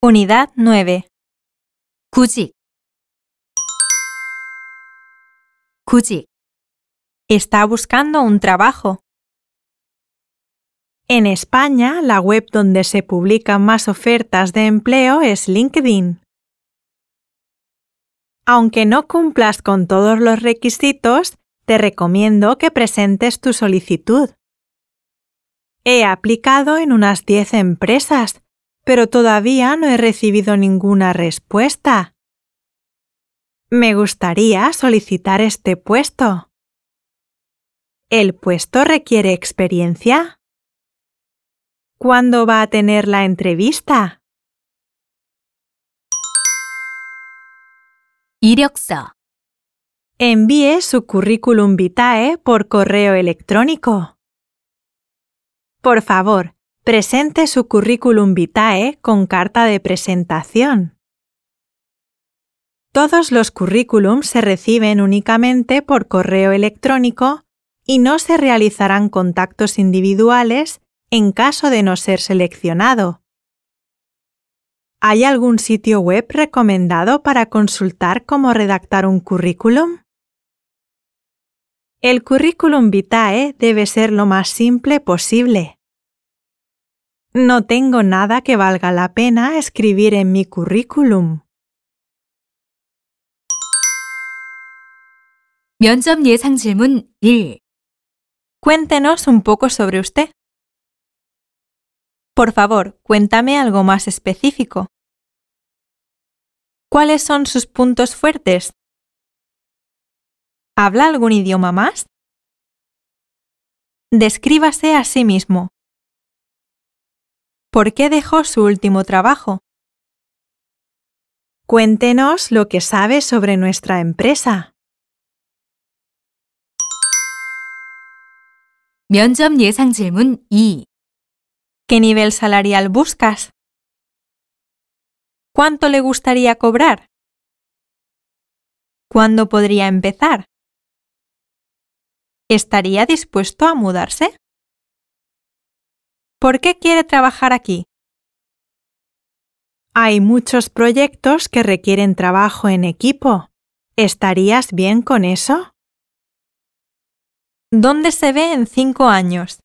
Unidad 9. Kuchi. Kuchi Está buscando un trabajo. En España, la web donde se publican más ofertas de empleo es LinkedIn. Aunque no cumplas con todos los requisitos, te recomiendo que presentes tu solicitud. He aplicado en unas 10 empresas pero todavía no he recibido ninguna respuesta. Me gustaría solicitar este puesto. ¿El puesto requiere experiencia? ¿Cuándo va a tener la entrevista? Envíe su currículum vitae por correo electrónico. Por favor, Presente su currículum vitae con carta de presentación. Todos los currículums se reciben únicamente por correo electrónico y no se realizarán contactos individuales en caso de no ser seleccionado. ¿Hay algún sitio web recomendado para consultar cómo redactar un currículum? El currículum vitae debe ser lo más simple posible. No tengo nada que valga la pena escribir en mi currículum. Cuéntenos un poco sobre usted. Por favor, cuéntame algo más específico. ¿Cuáles son sus puntos fuertes? ¿Habla algún idioma más? Descríbase a sí mismo por qué dejó su último trabajo. Cuéntenos lo que sabe sobre nuestra empresa. ¿Qué nivel salarial buscas? ¿Cuánto le gustaría cobrar? ¿Cuándo podría empezar? ¿Estaría dispuesto a mudarse? ¿Por qué quiere trabajar aquí? Hay muchos proyectos que requieren trabajo en equipo. ¿Estarías bien con eso? ¿Dónde se ve en cinco años?